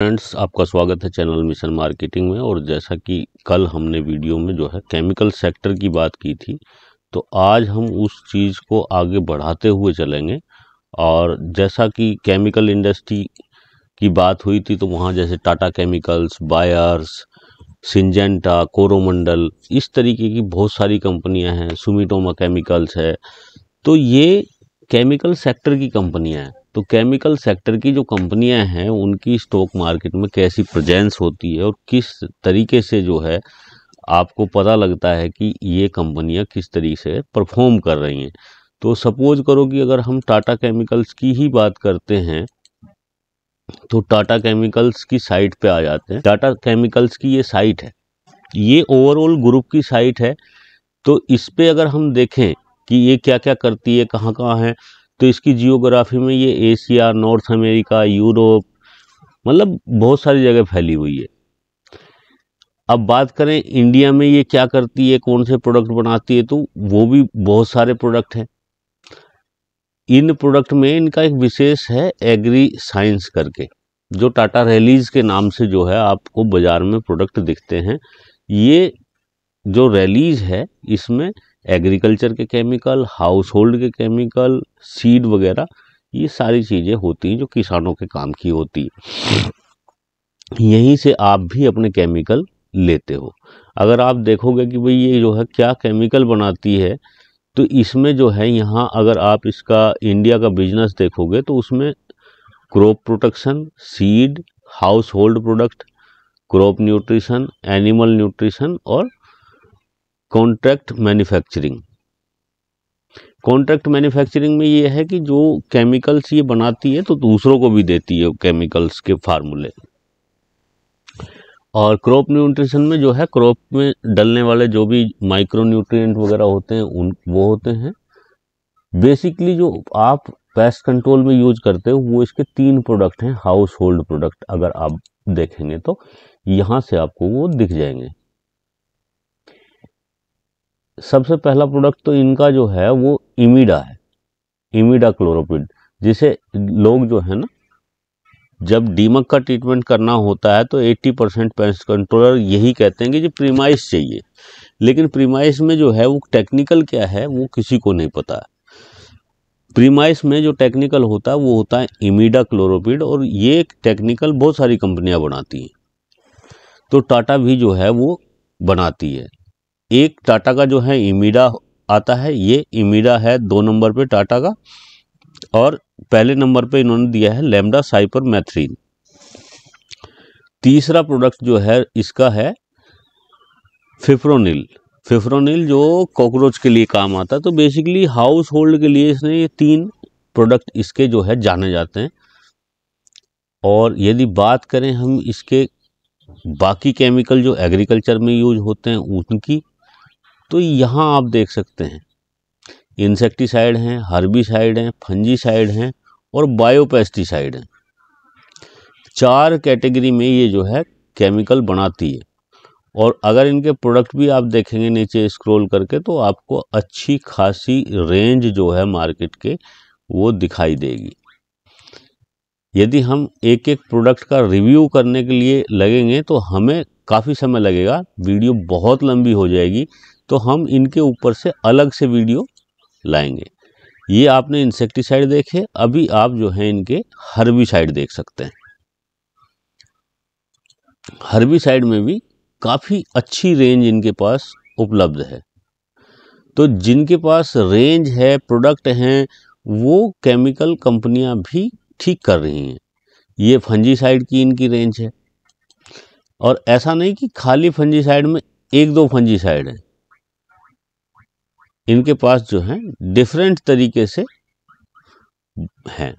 friends आपका स्वागत है चैनल मिशन मार्केटिंग में और जैसा कि कल हमने वीडियो में जो है केमिकल सेक्टर की बात की थी तो आज हम उस चीज़ को आगे बढ़ाते हुए चलेंगे और जैसा कि केमिकल इंडस्ट्री की बात हुई थी तो वहाँ जैसे Tata chemicals Bayer's Syngenta Coromandel इस तरीके की बहुत सारी कंपनियाँ हैं सुमिटोमा केमिकल्स है तो ये केमिकल सेक्टर की कंपनियाँ हैं तो केमिकल सेक्टर की जो कंपनियां हैं उनकी स्टॉक मार्केट में कैसी प्रेजेंस होती है और किस तरीके से जो है आपको पता लगता है कि ये कंपनियां किस तरीके से परफॉर्म कर रही हैं तो सपोज करो कि अगर हम टाटा केमिकल्स की ही बात करते हैं तो टाटा केमिकल्स की साइट पे आ जाते हैं टाटा केमिकल्स की ये साइट है ये ओवरऑल ग्रुप की साइट है तो इस पर अगर हम देखें कि ये क्या क्या करती है कहाँ कहाँ है तो इसकी जियोग्राफी में ये एशिया नॉर्थ अमेरिका यूरोप मतलब बहुत सारी जगह फैली हुई है अब बात करें इंडिया में ये क्या करती है कौन से प्रोडक्ट बनाती है तो वो भी बहुत सारे प्रोडक्ट हैं इन प्रोडक्ट में इनका एक विशेष है एग्री साइंस करके जो टाटा रैलीज के नाम से जो है आपको बाज़ार में प्रोडक्ट दिखते हैं ये जो रैलीज है इसमें एग्रीकल्चर के केमिकल हाउस होल्ड के केमिकल सीड वगैरह ये सारी चीज़ें होती हैं जो किसानों के काम की होती है यहीं से आप भी अपने केमिकल लेते हो अगर आप देखोगे कि भाई ये जो है क्या केमिकल बनाती है तो इसमें जो है यहाँ अगर आप इसका इंडिया का बिजनेस देखोगे तो उसमें crop protection seed household product crop nutrition animal nutrition और कॉन्ट्रैक्ट मैन्युफैक्चरिंग कॉन्ट्रैक्ट मैन्युफैक्चरिंग में ये है कि जो केमिकल्स ये बनाती है तो दूसरों को भी देती है केमिकल्स के फार्मूले और क्रॉप न्यूट्रिशन में जो है क्रॉप में डलने वाले जो भी माइक्रो न्यूट्रिएंट वगैरह होते हैं उन वो होते हैं बेसिकली जो आप पेस्ट कंट्रोल में यूज करते हो वो इसके तीन प्रोडक्ट हैं हाउस होल्ड प्रोडक्ट अगर आप देखेंगे तो यहाँ से आपको वो दिख जाएंगे सबसे पहला प्रोडक्ट तो इनका जो है वो इमिडा है इमिडा क्लोरोपिड जिसे लोग जो है ना जब डीमक का ट्रीटमेंट करना होता है तो 80 परसेंट पेस्ट कंट्रोलर यही कहते हैं कि जी प्रीमाइस चाहिए लेकिन प्रीमाइस में जो है वो टेक्निकल क्या है वो किसी को नहीं पता प्रीमाइस में जो टेक्निकल होता है वो होता है इमिडा क्लोरोपिड और ये टेक्निकल बहुत सारी कंपनियां बनाती हैं तो टाटा भी जो है वो बनाती है एक टाटा का जो है इमीडा आता है ये इमीडा है दो नंबर पे टाटा का और पहले नंबर पे इन्होंने दिया है लेमडा साइपर मैथ्रीन तीसरा प्रोडक्ट जो है इसका है फिफ्रोनिल फिफ्रोनिल जो कॉकरोच के लिए काम आता है तो बेसिकली हाउस होल्ड के लिए इसने ये तीन प्रोडक्ट इसके जो है जाने जाते हैं और यदि बात करें हम इसके बाकी केमिकल जो एग्रीकल्चर में यूज होते हैं उनकी तो यहाँ आप देख सकते हैं इंसेक्टिसाइड हैं हर्बिसाइड हैं फंजीसाइड हैं और बायोपेस्टिसाइड हैं चार कैटेगरी में ये जो है केमिकल बनाती है और अगर इनके प्रोडक्ट भी आप देखेंगे नीचे स्क्रॉल करके तो आपको अच्छी खासी रेंज जो है मार्केट के वो दिखाई देगी यदि हम एक एक प्रोडक्ट का रिव्यू करने के लिए लगेंगे तो हमें काफ़ी समय लगेगा वीडियो बहुत लंबी हो जाएगी तो हम इनके ऊपर से अलग से वीडियो लाएंगे ये आपने इंसेक्टिसाइड देखे अभी आप जो है इनके हर्बिसाइड देख सकते हैं हर्बिसाइड में भी काफ़ी अच्छी रेंज इनके पास उपलब्ध है तो जिनके पास रेंज है प्रोडक्ट हैं वो केमिकल कंपनियां भी ठीक कर रही हैं ये फंजीसाइड की इनकी रेंज है और ऐसा नहीं कि खाली फंजीसाइड में एक दो फंजीसाइड है इनके पास जो है डिफरेंट तरीके से हैं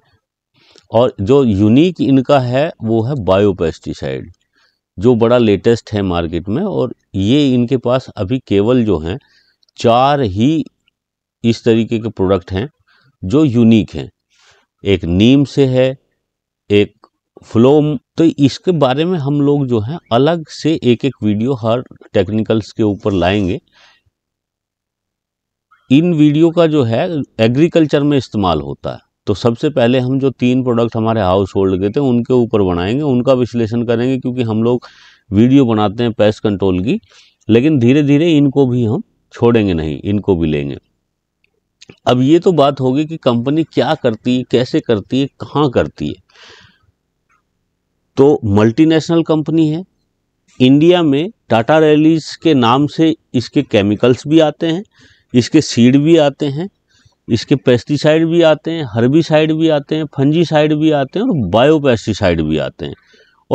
और जो यूनिक इनका है वो है बायोपेस्टिसाइड जो बड़ा लेटेस्ट है मार्केट में और ये इनके पास अभी केवल जो हैं चार ही इस तरीके के प्रोडक्ट हैं जो यूनिक हैं एक नीम से है एक फ्लोम तो इसके बारे में हम लोग जो हैं अलग से एक एक वीडियो हर टेक्निकल्स के ऊपर लाएंगे इन वीडियो का जो है एग्रीकल्चर में इस्तेमाल होता है तो सबसे पहले हम जो तीन प्रोडक्ट हमारे हाउस होल्ड के थे उनके ऊपर बनाएंगे उनका विश्लेषण करेंगे क्योंकि हम लोग वीडियो बनाते हैं पेस्ट कंट्रोल की लेकिन धीरे धीरे इनको भी हम छोड़ेंगे नहीं इनको भी लेंगे अब ये तो बात होगी कि कंपनी क्या करती है कैसे करती है कहाँ करती है तो मल्टीनेशनल कंपनी है इंडिया में टाटा रैलीज के नाम से इसके केमिकल्स भी आते हैं इसके सीड भी आते हैं इसके पेस्टिसाइड भी आते हैं हर्बिसाइड भी आते हैं फंजीसाइड भी आते हैं और बायो पेस्टिसाइड भी आते हैं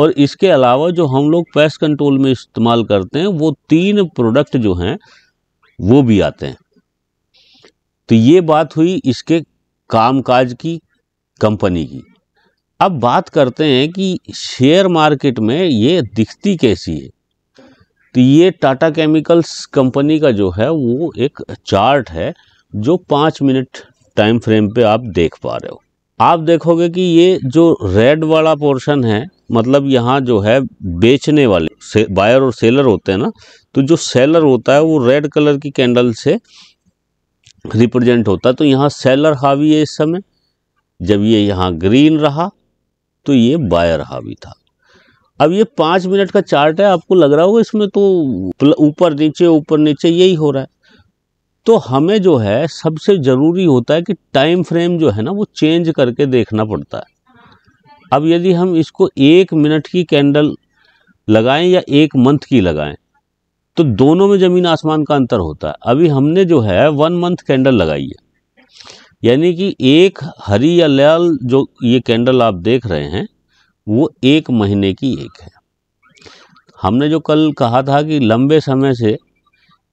और इसके अलावा जो हम लोग पेस्ट कंट्रोल में इस्तेमाल करते हैं वो तीन प्रोडक्ट जो हैं वो भी आते हैं तो ये बात हुई इसके कामकाज की कंपनी की अब बात करते हैं कि शेयर मार्केट में ये दिखती कैसी है तो ये टाटा केमिकल्स कंपनी का जो है वो एक चार्ट है जो पाँच मिनट टाइम फ्रेम पे आप देख पा रहे हो आप देखोगे कि ये जो रेड वाला पोर्शन है मतलब यहाँ जो है बेचने वाले बायर और सेलर होते हैं ना तो जो सेलर होता है वो रेड कलर की कैंडल से रिप्रेजेंट होता है तो यहाँ सेलर हावी है इस समय जब ये यहाँ ग्रीन रहा तो ये बायर हावी था अब ये पाँच मिनट का चार्ट है आपको लग रहा होगा इसमें तो ऊपर नीचे ऊपर नीचे यही हो रहा है तो हमें जो है सबसे ज़रूरी होता है कि टाइम फ्रेम जो है ना वो चेंज करके देखना पड़ता है अब यदि हम इसको एक मिनट की कैंडल लगाएं या एक मंथ की लगाएं तो दोनों में ज़मीन आसमान का अंतर होता है अभी हमने जो है वन मंथ कैंडल लगाई है यानी कि एक हरी या लाल जो ये कैंडल आप देख रहे हैं वो एक महीने की एक है हमने जो कल कहा था कि लंबे समय से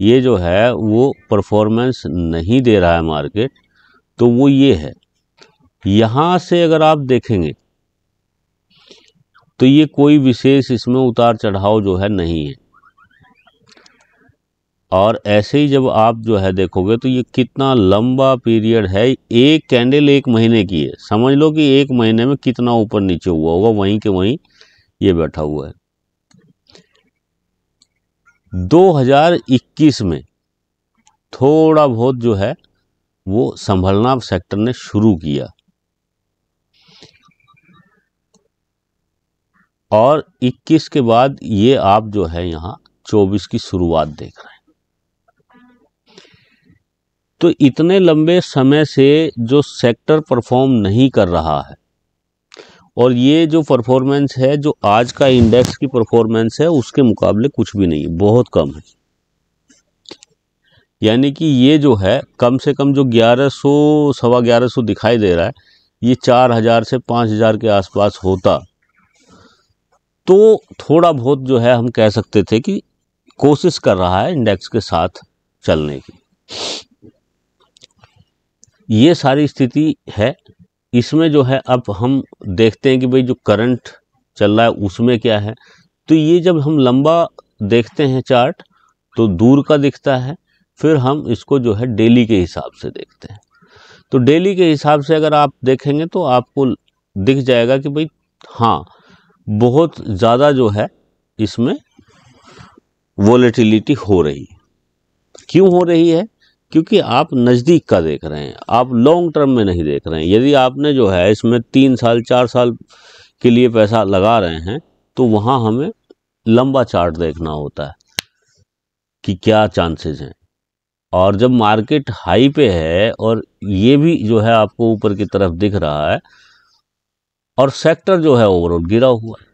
ये जो है वो परफॉर्मेंस नहीं दे रहा है मार्केट तो वो ये है यहाँ से अगर आप देखेंगे तो ये कोई विशेष इसमें उतार चढ़ाव जो है नहीं है और ऐसे ही जब आप जो है देखोगे तो ये कितना लंबा पीरियड है एक कैंडल एक महीने की है समझ लो कि एक महीने में कितना ऊपर नीचे हुआ होगा वहीं के वहीं ये बैठा हुआ है 2021 में थोड़ा बहुत जो है वो संभलना सेक्टर ने शुरू किया और 21 के बाद ये आप जो है यहाँ 24 की शुरुआत देख रहे हैं तो इतने लंबे समय से जो सेक्टर परफॉर्म नहीं कर रहा है और ये जो परफॉर्मेंस है जो आज का इंडेक्स की परफॉर्मेंस है उसके मुकाबले कुछ भी नहीं है बहुत कम है यानी कि ये जो है कम से कम जो 1100 सवा सौ दिखाई दे रहा है ये 4000 से 5000 के आसपास होता तो थोड़ा बहुत जो है हम कह सकते थे कि कोशिश कर रहा है इंडेक्स के साथ चलने की ये सारी स्थिति है इसमें जो है अब हम देखते हैं कि भाई जो करंट चल रहा है उसमें क्या है तो ये जब हम लंबा देखते हैं चार्ट तो दूर का दिखता है फिर हम इसको जो है डेली के हिसाब से देखते हैं तो डेली के हिसाब से अगर आप देखेंगे तो आपको दिख जाएगा कि भाई हाँ बहुत ज़्यादा जो है इसमें वॉलेटिलिटी हो रही है क्यों हो रही है क्योंकि आप नज़दीक का देख रहे हैं आप लॉन्ग टर्म में नहीं देख रहे हैं यदि आपने जो है इसमें तीन साल चार साल के लिए पैसा लगा रहे हैं तो वहाँ हमें लंबा चार्ट देखना होता है कि क्या चांसेस हैं और जब मार्केट हाई पे है और ये भी जो है आपको ऊपर की तरफ दिख रहा है और सेक्टर जो है ओवरऑल गिरा हुआ है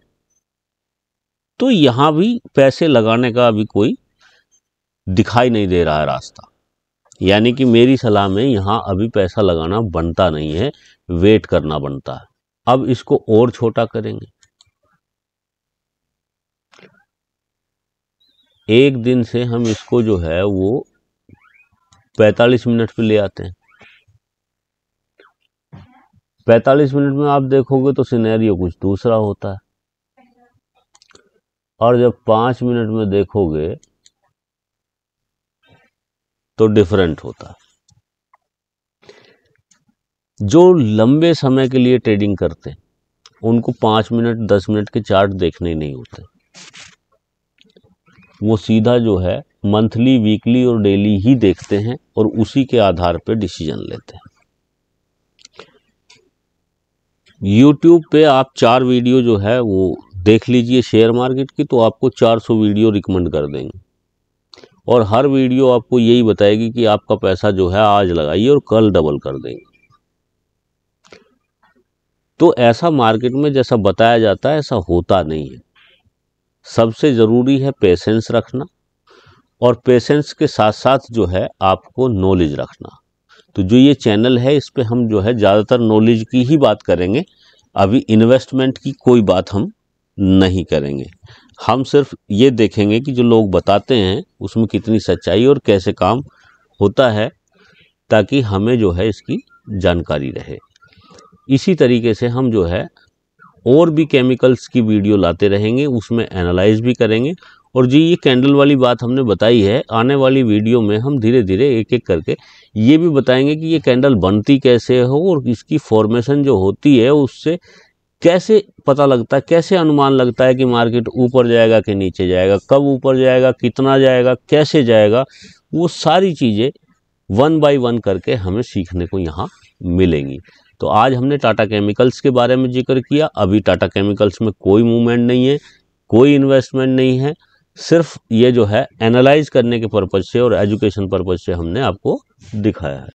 तो यहाँ भी पैसे लगाने का अभी कोई दिखाई नहीं दे रहा है रास्ता यानी कि मेरी सलाह में यहाँ अभी पैसा लगाना बनता नहीं है वेट करना बनता है अब इसको और छोटा करेंगे एक दिन से हम इसको जो है वो 45 मिनट पे ले आते हैं 45 मिनट में आप देखोगे तो सिनेरियो कुछ दूसरा होता है और जब पाँच मिनट में देखोगे तो डिफरेंट होता जो लंबे समय के लिए ट्रेडिंग करते हैं उनको पांच मिनट दस मिनट के चार्ट देखने नहीं होते वो सीधा जो है मंथली वीकली और डेली ही देखते हैं और उसी के आधार पर डिसीजन लेते हैं यूट्यूब पे आप चार वीडियो जो है वो देख लीजिए शेयर मार्केट की तो आपको 400 वीडियो रिकमेंड कर देंगे और हर वीडियो आपको यही बताएगी कि आपका पैसा जो है आज लगाइए और कल डबल कर देंगे तो ऐसा मार्केट में जैसा बताया जाता है ऐसा होता नहीं है सबसे ज़रूरी है पेशेंस रखना और पेशेंस के साथ साथ जो है आपको नॉलेज रखना तो जो ये चैनल है इस पर हम जो है ज़्यादातर नॉलेज की ही बात करेंगे अभी इन्वेस्टमेंट की कोई बात हम नहीं करेंगे हम सिर्फ ये देखेंगे कि जो लोग बताते हैं उसमें कितनी सच्चाई और कैसे काम होता है ताकि हमें जो है इसकी जानकारी रहे इसी तरीके से हम जो है और भी केमिकल्स की वीडियो लाते रहेंगे उसमें एनालाइज भी करेंगे और जी ये कैंडल वाली बात हमने बताई है आने वाली वीडियो में हम धीरे धीरे एक एक करके ये भी बताएंगे कि ये कैंडल बनती कैसे हो और इसकी फॉर्मेशन जो होती है उससे कैसे पता लगता है कैसे अनुमान लगता है कि मार्केट ऊपर जाएगा कि नीचे जाएगा कब ऊपर जाएगा कितना जाएगा कैसे जाएगा वो सारी चीज़ें वन बाय वन करके हमें सीखने को यहाँ मिलेंगी तो आज हमने टाटा केमिकल्स के बारे में जिक्र किया अभी टाटा केमिकल्स में कोई मूवमेंट नहीं है कोई इन्वेस्टमेंट नहीं है सिर्फ ये जो है एनालाइज करने के पर्पज़ से और एजुकेशन पर्पज़ से हमने आपको दिखाया है